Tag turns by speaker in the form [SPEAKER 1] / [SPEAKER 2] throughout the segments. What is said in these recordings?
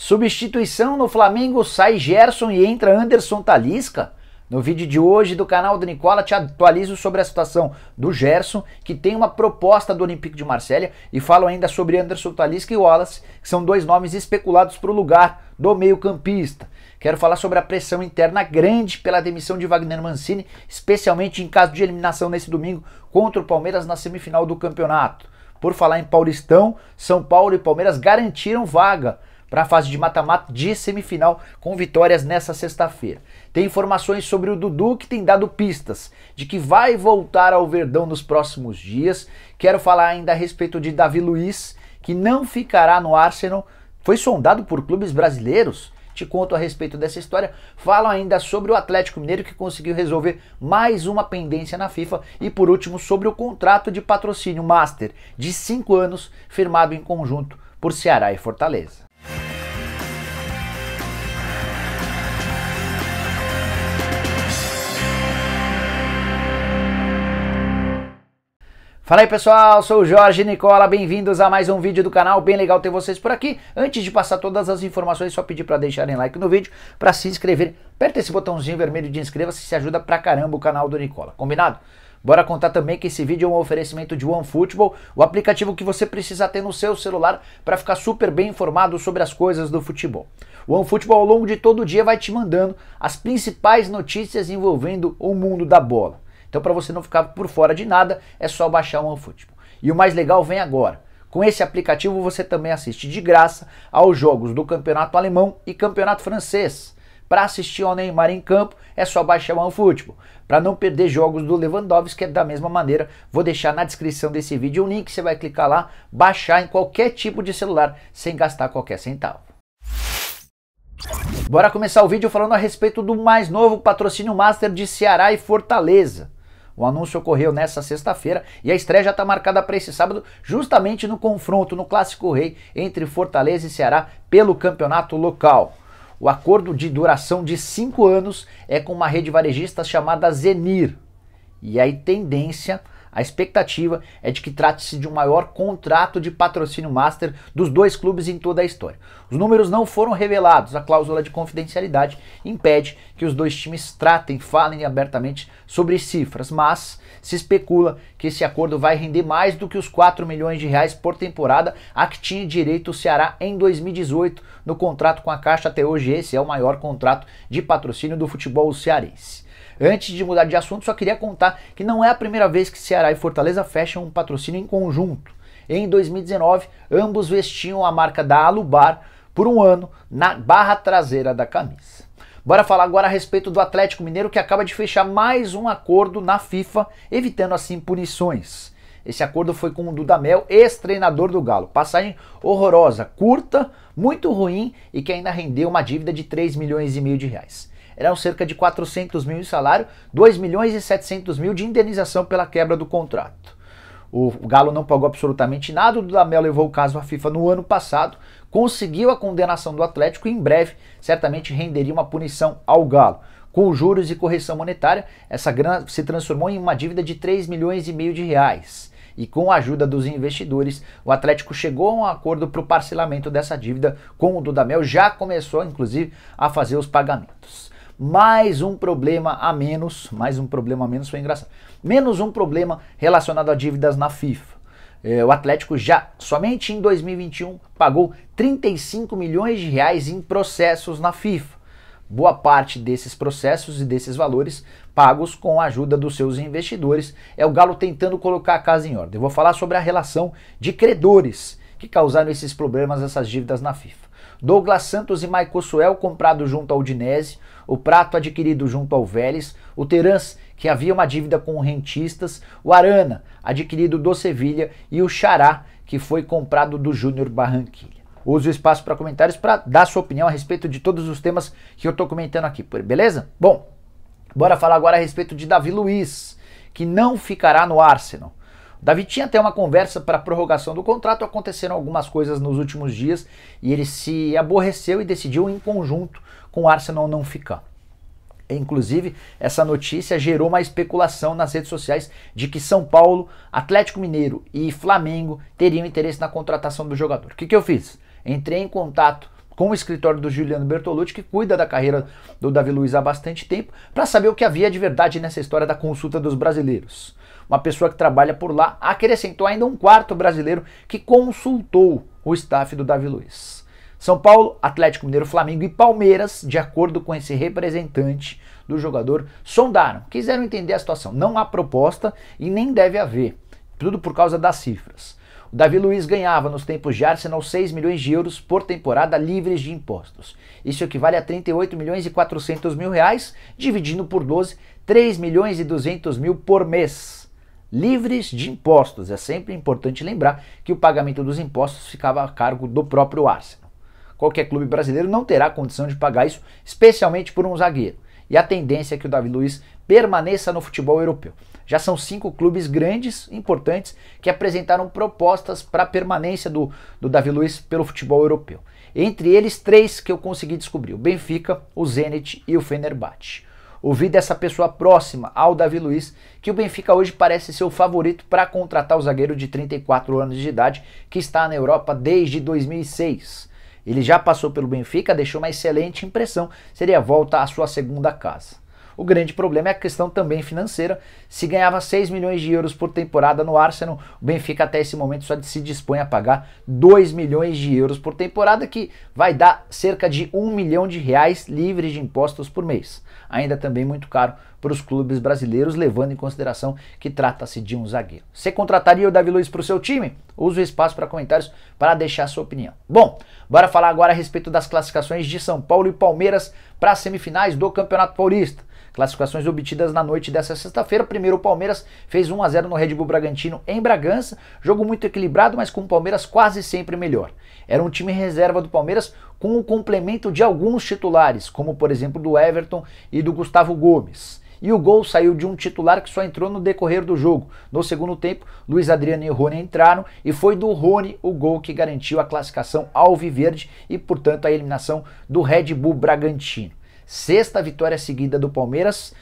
[SPEAKER 1] Substituição no Flamengo sai Gerson e entra Anderson Talisca. No vídeo de hoje do canal do Nicola te atualizo sobre a situação do Gerson, que tem uma proposta do Olympique de Marselha e falo ainda sobre Anderson Talisca e Wallace, que são dois nomes especulados para o lugar do meio-campista. Quero falar sobre a pressão interna grande pela demissão de Wagner Mancini, especialmente em caso de eliminação nesse domingo contra o Palmeiras na semifinal do campeonato. Por falar em Paulistão, São Paulo e Palmeiras garantiram vaga para a fase de mata-mata de semifinal com vitórias nessa sexta-feira. Tem informações sobre o Dudu que tem dado pistas de que vai voltar ao Verdão nos próximos dias. Quero falar ainda a respeito de Davi Luiz, que não ficará no Arsenal, foi sondado por clubes brasileiros te conto a respeito dessa história. Falo ainda sobre o Atlético Mineiro que conseguiu resolver mais uma pendência na FIFA e por último sobre o contrato de patrocínio Master de 5 anos firmado em conjunto por Ceará e Fortaleza. Fala aí pessoal, sou o Jorge Nicola, bem-vindos a mais um vídeo do canal, bem legal ter vocês por aqui. Antes de passar todas as informações, só pedir para deixarem like no vídeo, para se inscrever, aperta esse botãozinho vermelho de inscreva-se, se ajuda pra caramba o canal do Nicola, combinado? Bora contar também que esse vídeo é um oferecimento de OneFootball, o aplicativo que você precisa ter no seu celular para ficar super bem informado sobre as coisas do futebol. O OneFootball ao longo de todo o dia vai te mandando as principais notícias envolvendo o mundo da bola. Então para você não ficar por fora de nada, é só baixar o OneFootball. E o mais legal vem agora. Com esse aplicativo você também assiste de graça aos jogos do Campeonato Alemão e Campeonato Francês. Para assistir ao Neymar em campo, é só baixar o OneFootball. Para não perder jogos do Lewandowski, é da mesma maneira, vou deixar na descrição desse vídeo um link, você vai clicar lá, baixar em qualquer tipo de celular, sem gastar qualquer centavo. Bora começar o vídeo falando a respeito do mais novo patrocínio master de Ceará e Fortaleza. O anúncio ocorreu nessa sexta-feira e a estreia já está marcada para esse sábado, justamente no confronto no Clássico Rei entre Fortaleza e Ceará pelo campeonato local. O acordo de duração de cinco anos é com uma rede varejista chamada Zenir. E aí tendência a expectativa é de que trate-se de um maior contrato de patrocínio master dos dois clubes em toda a história. Os números não foram revelados, a cláusula de confidencialidade impede que os dois times tratem, falem abertamente sobre cifras, mas se especula que esse acordo vai render mais do que os 4 milhões de reais por temporada a que tinha direito o Ceará em 2018 no contrato com a Caixa até hoje. Esse é o maior contrato de patrocínio do futebol cearense. Antes de mudar de assunto, só queria contar que não é a primeira vez que Ceará e Fortaleza fecham um patrocínio em conjunto. Em 2019, ambos vestiam a marca da Alubar por um ano na barra traseira da camisa. Bora falar agora a respeito do Atlético Mineiro que acaba de fechar mais um acordo na FIFA, evitando assim punições. Esse acordo foi com o Dudamel, ex-treinador do Galo. Passagem horrorosa, curta, muito ruim e que ainda rendeu uma dívida de 3 milhões e meio de reais eram cerca de 400 mil de salário, 2 milhões e 700 mil de indenização pela quebra do contrato. O Galo não pagou absolutamente nada, o Dudamel levou o caso à FIFA no ano passado, conseguiu a condenação do Atlético e em breve certamente renderia uma punição ao Galo. Com juros e correção monetária, essa grana se transformou em uma dívida de 3 milhões e meio de reais. E com a ajuda dos investidores, o Atlético chegou a um acordo para o parcelamento dessa dívida com o Dudamel, já começou inclusive a fazer os pagamentos mais um problema a menos, mais um problema a menos foi engraçado, menos um problema relacionado a dívidas na FIFA. É, o Atlético já, somente em 2021, pagou 35 milhões de reais em processos na FIFA. Boa parte desses processos e desses valores pagos com a ajuda dos seus investidores é o Galo tentando colocar a casa em ordem. Eu vou falar sobre a relação de credores que causaram esses problemas, essas dívidas na FIFA. Douglas Santos e Maico Suel comprado junto ao Udinese, o Prato adquirido junto ao Vélez, o Terans, que havia uma dívida com rentistas, o Arana, adquirido do Sevilha, e o Xará, que foi comprado do Júnior Barranquilla. Use o espaço para comentários para dar sua opinião a respeito de todos os temas que eu estou comentando aqui, beleza? Bom, bora falar agora a respeito de Davi Luiz, que não ficará no Arsenal. Davi tinha até uma conversa para prorrogação do contrato, aconteceram algumas coisas nos últimos dias e ele se aborreceu e decidiu em conjunto com o Arsenal não ficar. Inclusive, essa notícia gerou uma especulação nas redes sociais de que São Paulo, Atlético Mineiro e Flamengo teriam interesse na contratação do jogador. O que, que eu fiz? Entrei em contato com o escritório do Juliano Bertolucci, que cuida da carreira do Davi Luiz há bastante tempo, para saber o que havia de verdade nessa história da consulta dos brasileiros. Uma pessoa que trabalha por lá acrescentou ainda um quarto brasileiro que consultou o staff do Davi Luiz. São Paulo, Atlético Mineiro, Flamengo e Palmeiras, de acordo com esse representante do jogador, sondaram, quiseram entender a situação. Não há proposta e nem deve haver. Tudo por causa das cifras. O Davi Luiz ganhava nos tempos de Arsenal 6 milhões de euros por temporada livres de impostos. Isso equivale a 38 milhões e 400 mil reais, dividindo por 12, 3 milhões e 200 mil por mês. Livres de impostos. É sempre importante lembrar que o pagamento dos impostos ficava a cargo do próprio Arsenal. Qualquer clube brasileiro não terá condição de pagar isso, especialmente por um zagueiro. E a tendência é que o Davi Luiz permaneça no futebol europeu. Já são cinco clubes grandes, importantes, que apresentaram propostas para a permanência do, do Davi Luiz pelo futebol europeu. Entre eles, três que eu consegui descobrir: o Benfica, o Zenit e o Fenerbahçe. Ouvi dessa pessoa próxima ao Davi Luiz que o Benfica hoje parece ser o favorito para contratar o zagueiro de 34 anos de idade que está na Europa desde 2006. Ele já passou pelo Benfica, deixou uma excelente impressão, seria a volta à sua segunda casa. O grande problema é a questão também financeira. Se ganhava 6 milhões de euros por temporada no Arsenal, o Benfica até esse momento só se dispõe a pagar 2 milhões de euros por temporada, que vai dar cerca de 1 milhão de reais livres de impostos por mês. Ainda também muito caro para os clubes brasileiros, levando em consideração que trata-se de um zagueiro. Você contrataria o Davi Luiz para o seu time? Use o espaço para comentários para deixar sua opinião. Bom, bora falar agora a respeito das classificações de São Paulo e Palmeiras para as semifinais do Campeonato Paulista. Classificações obtidas na noite dessa sexta-feira. Primeiro, o Palmeiras fez 1 a 0 no Red Bull Bragantino em Bragança. Jogo muito equilibrado, mas com o Palmeiras quase sempre melhor. Era um time reserva do Palmeiras com o complemento de alguns titulares, como por exemplo do Everton e do Gustavo Gomes. E o gol saiu de um titular que só entrou no decorrer do jogo. No segundo tempo, Luiz Adriano e Rony entraram e foi do Rony o gol que garantiu a classificação alviverde e, portanto, a eliminação do Red Bull Bragantino. Sexta vitória seguida do Palmeiras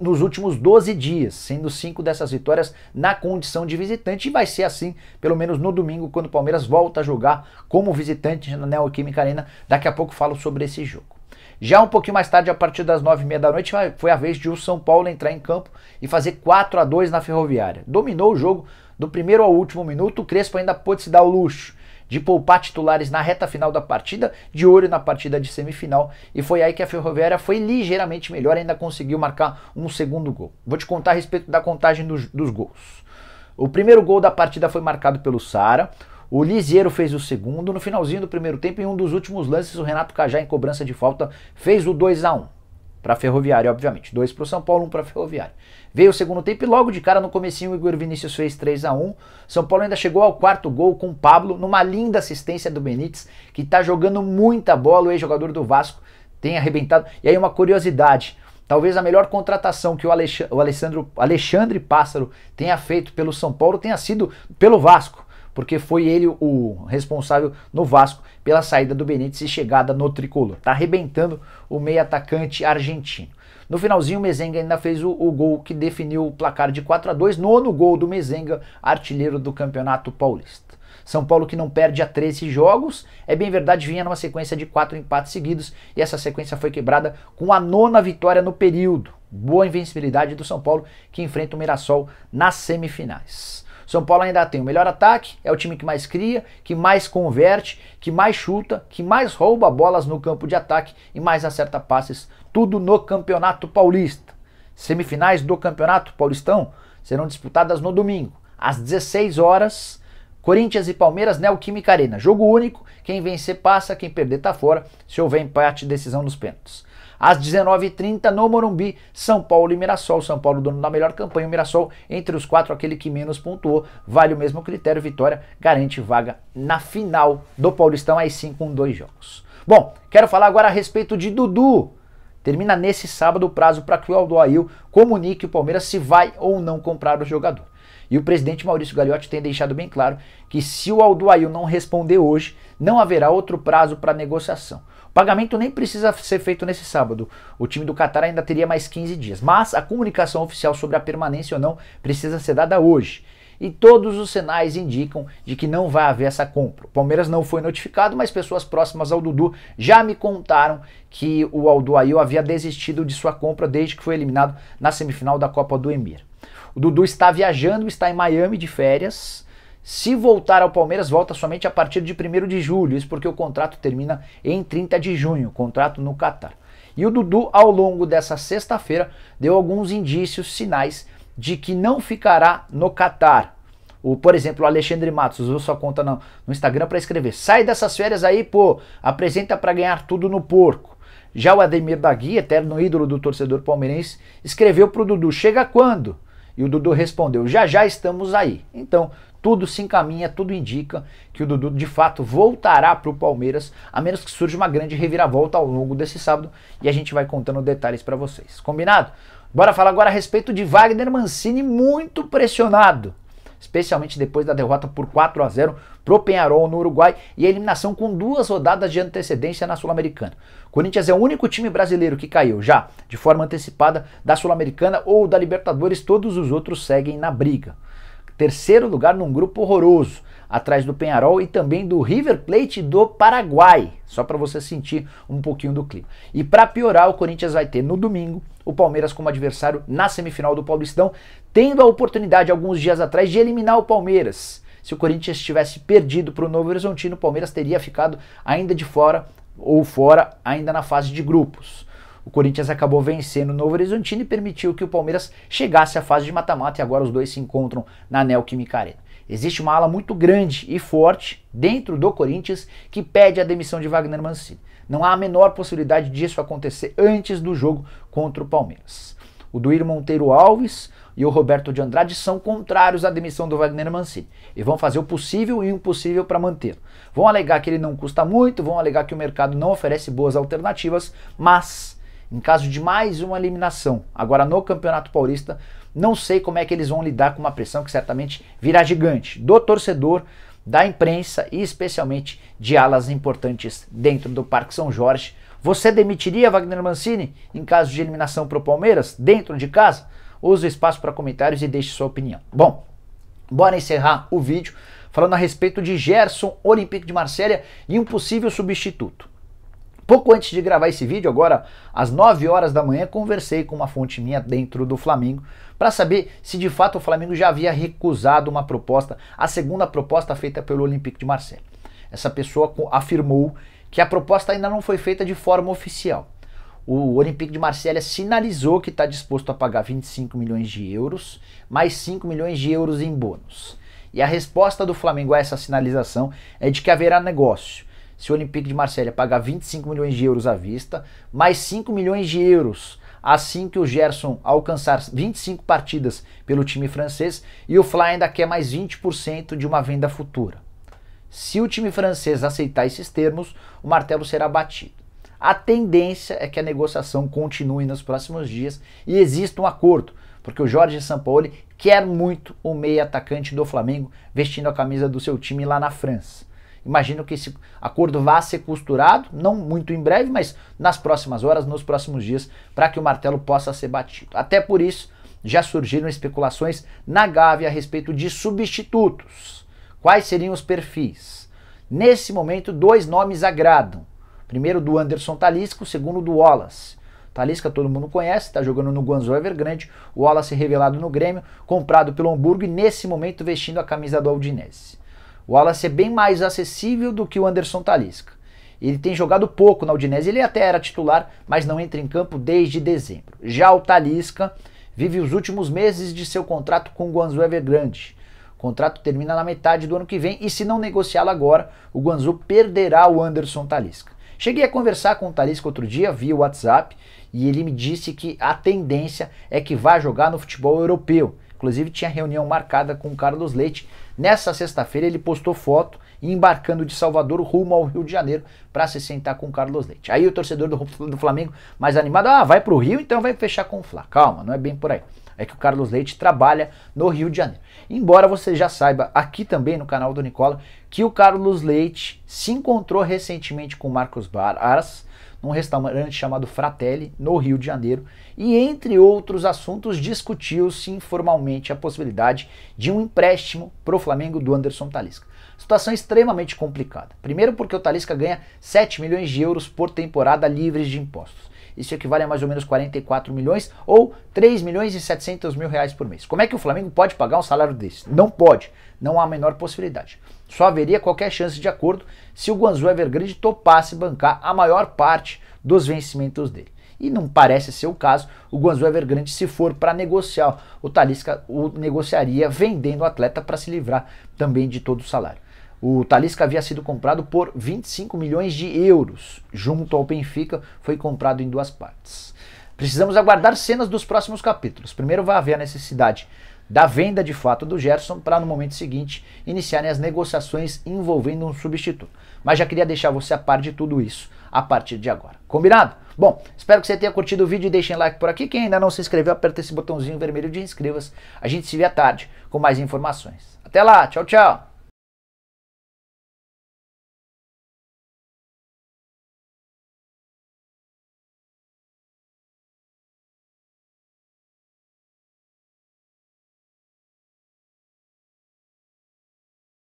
[SPEAKER 1] nos últimos 12 dias, sendo cinco dessas vitórias na condição de visitante, e vai ser assim, pelo menos no domingo, quando o Palmeiras volta a jogar como visitante na Neoquímica Arena. Daqui a pouco falo sobre esse jogo. Já um pouquinho mais tarde, a partir das 9h30 da noite, foi a vez de o São Paulo entrar em campo e fazer 4 a 2 na Ferroviária. Dominou o jogo do primeiro ao último minuto. O Crespo ainda pôde se dar o luxo de poupar titulares na reta final da partida, de olho na partida de semifinal, e foi aí que a Ferroviária foi ligeiramente melhor, ainda conseguiu marcar um segundo gol. Vou te contar a respeito da contagem dos, dos gols. O primeiro gol da partida foi marcado pelo Sara. O Lisiero fez o segundo. No finalzinho do primeiro tempo, em um dos últimos lances, o Renato Cajá, em cobrança de falta, fez o 2 a 1 para Ferroviária, obviamente. Dois para o São Paulo, um para Ferroviária. Veio o segundo tempo e logo de cara no comecinho o Igor Vinícius fez 3 a 1 São Paulo ainda chegou ao quarto gol com o Pablo, numa linda assistência do Benítez, que está jogando muita bola, o ex-jogador do Vasco tem arrebentado. E aí uma curiosidade, Talvez a melhor contratação que o, Alexandre, o Alexandre Pássaro tenha feito pelo São Paulo tenha sido pelo Vasco porque foi ele o responsável no Vasco pela saída do Benítez e chegada no tricolor. Tá arrebentando o meio atacante argentino. No finalzinho, o Mezenga ainda fez o, o, gol que definiu o placar de 4 a 2 nono gol do Mezenga, artilheiro do Campeonato Paulista. São Paulo que não perde a 13 jogos, é bem verdade, vinha numa sequência de quatro empates seguidos e essa sequência foi quebrada com a nona vitória no período. Boa invencibilidade do São Paulo que enfrenta o Mirassol nas semifinais. São Paulo ainda tem o melhor ataque, é o time que mais cria, que mais converte, que mais chuta, que mais rouba bolas no campo de ataque e mais acerta passes. Tudo no Campeonato Paulista. Semifinais do Campeonato Paulistão serão disputadas no domingo, às 16 horas. Corinthians e Palmeiras, Neoquímica Arena. Jogo único, quem vencer passa, quem perder tá fora, se houver empate, decisão dos pênaltis às 19h30 no Morumbi, São Paulo e Mirassol. São Paulo dono da melhor campanha, o Mirassol entre os quatro, aquele que menos pontuou. Vale o mesmo critério, vitória garante vaga na final do Paulistão, aí sim com dois jogos. Bom, quero falar agora a respeito de Dudu. Termina nesse sábado o prazo para que o Aldo comunique o Palmeiras se vai ou não comprar o jogador. E o presidente Maurício Gagliotti tem deixado bem claro que se o Aldo não responder hoje, não haverá outro prazo para negociação. Pagamento nem precisa ser feito nesse sábado. O time do Qatar ainda teria mais 15 dias, mas a comunicação oficial sobre a permanência ou não precisa ser dada hoje. E todos os sinais indicam de que não vai haver essa compra. O Palmeiras não foi notificado, mas pessoas próximas ao Dudu já me contaram que o Aldoail havia desistido de sua compra desde que foi eliminado na semifinal da Copa do Emir. O Dudu está viajando, está em Miami de férias, se voltar ao Palmeiras, volta somente a partir de 1 de julho, isso porque o contrato termina em 30 de junho, contrato no Catar. E o Dudu, ao longo dessa sexta-feira, deu alguns indícios, sinais de que não ficará no Catar. O, por exemplo, o Alexandre Matos usou sua conta no, no Instagram para escrever: sai dessas férias aí, pô, apresenta para ganhar tudo no porco. Já o Ademir Dagui, eterno ídolo do torcedor palmeirense, escreveu para o Dudu: chega quando? E o Dudu respondeu: já já estamos aí. Então, tudo se encaminha, tudo indica que o Dudu de fato voltará para o Palmeiras, a menos que surja uma grande reviravolta ao longo desse sábado e a gente vai contando detalhes para vocês. Combinado? Bora falar agora a respeito de Wagner Mancini, muito pressionado especialmente depois da derrota por 4 a 0 pro Penharol no Uruguai e a eliminação com duas rodadas de antecedência na Sul-Americana. Corinthians é o único time brasileiro que caiu já de forma antecipada da Sul-Americana ou da Libertadores, todos os outros seguem na briga. Terceiro lugar num grupo horroroso atrás do Penharol e também do River Plate do Paraguai, só para você sentir um pouquinho do clima. E para piorar, o Corinthians vai ter no domingo o Palmeiras como adversário na semifinal do Paulistão, tendo a oportunidade alguns dias atrás de eliminar o Palmeiras. Se o Corinthians tivesse perdido para o Novo Horizontino, o Palmeiras teria ficado ainda de fora ou fora ainda na fase de grupos. O Corinthians acabou vencendo o Novo Horizontino e permitiu que o Palmeiras chegasse à fase de mata-mata e agora os dois se encontram na Neoquímica Arena. Existe uma ala muito grande e forte dentro do Corinthians que pede a demissão de Wagner Mancini. Não há a menor possibilidade disso acontecer antes do jogo contra o Palmeiras. O Duírio Monteiro Alves e o Roberto de Andrade são contrários à demissão do Wagner Mancini e vão fazer o possível e o impossível para mantê-lo. Vão alegar que ele não custa muito, vão alegar que o mercado não oferece boas alternativas, mas em caso de mais uma eliminação, agora no Campeonato Paulista, não sei como é que eles vão lidar com uma pressão que certamente virá gigante do torcedor, da imprensa e especialmente de alas importantes dentro do Parque São Jorge. Você demitiria Wagner Mancini em caso de eliminação para o Palmeiras dentro de casa? Use o espaço para comentários e deixe sua opinião. Bom, bora encerrar o vídeo falando a respeito de Gerson, Olympique de Marselha e um possível substituto. Pouco antes de gravar esse vídeo, agora às 9 horas da manhã, conversei com uma fonte minha dentro do Flamengo para saber se de fato o Flamengo já havia recusado uma proposta, a segunda proposta feita pelo Olympique de Marseille. Essa pessoa afirmou que a proposta ainda não foi feita de forma oficial. O Olympique de Marselha sinalizou que está disposto a pagar 25 milhões de euros, mais 5 milhões de euros em bônus. E a resposta do Flamengo a essa sinalização é de que haverá negócio se o Olympique de Marselha pagar 25 milhões de euros à vista, mais 5 milhões de euros assim que o Gerson alcançar 25 partidas pelo time francês e o Fly ainda quer mais 20% de uma venda futura. Se o time francês aceitar esses termos, o martelo será batido. A tendência é que a negociação continue nos próximos dias e exista um acordo, porque o Jorge Sampaoli quer muito o meia atacante do Flamengo vestindo a camisa do seu time lá na França. Imagino que esse acordo vá ser costurado, não muito em breve, mas nas próximas horas, nos próximos dias, para que o martelo possa ser batido. Até por isso, já surgiram especulações na Gávea a respeito de substitutos. Quais seriam os perfis? Nesse momento, dois nomes agradam. Primeiro do Anderson O segundo do Wallace. Talisca todo mundo conhece, está jogando no Guangzhou Evergrande, o Wallace revelado no Grêmio, comprado pelo Hamburgo e nesse momento vestindo a camisa do Aldinese. O Wallace é bem mais acessível do que o Anderson Talisca. Ele tem jogado pouco na Udinese, ele até era titular, mas não entra em campo desde dezembro. Já o Talisca vive os últimos meses de seu contrato com o Guangzhou Evergrande. O contrato termina na metade do ano que vem e se não negociá-lo agora, o Guangzhou perderá o Anderson Talisca. Cheguei a conversar com o Talisca outro dia via WhatsApp e ele me disse que a tendência é que vá jogar no futebol europeu Inclusive tinha reunião marcada com o Carlos Leite. Nessa sexta-feira ele postou foto embarcando de Salvador rumo ao Rio de Janeiro para se sentar com o Carlos Leite. Aí o torcedor do, do Flamengo mais animado, ah, vai para o Rio, então vai fechar com o Fla. Calma, não é bem por aí. É que o Carlos Leite trabalha no Rio de Janeiro. Embora você já saiba aqui também no canal do Nicola que o Carlos Leite se encontrou recentemente com o Marcos Bar num restaurante chamado Fratelli, no Rio de Janeiro, e entre outros assuntos discutiu-se informalmente a possibilidade de um empréstimo para o Flamengo do Anderson Talisca. Situação extremamente complicada. Primeiro porque o Talisca ganha 7 milhões de euros por temporada livres de impostos. Isso equivale a mais ou menos 44 milhões ou 3 milhões e 700 mil reais por mês. Como é que o Flamengo pode pagar um salário desse? Não pode, não há a menor possibilidade. Só haveria qualquer chance de acordo se o Guangzhou Evergrande topasse bancar a maior parte dos vencimentos dele. E não parece ser o caso, o Guangzhou Evergrande, se for para negociar, o Talisca o negociaria vendendo o atleta para se livrar também de todo o salário. O Talisca havia sido comprado por 25 milhões de euros. Junto ao Benfica, foi comprado em duas partes. Precisamos aguardar cenas dos próximos capítulos. Primeiro vai haver a necessidade da venda de fato do Gerson para no momento seguinte iniciarem as negociações envolvendo um substituto. Mas já queria deixar você a par de tudo isso a partir de agora. Combinado? Bom, espero que você tenha curtido o vídeo e deixem like por aqui. Quem ainda não se inscreveu, aperta esse botãozinho vermelho de inscreva-se. A gente se vê à tarde com mais informações. Até lá, tchau, tchau!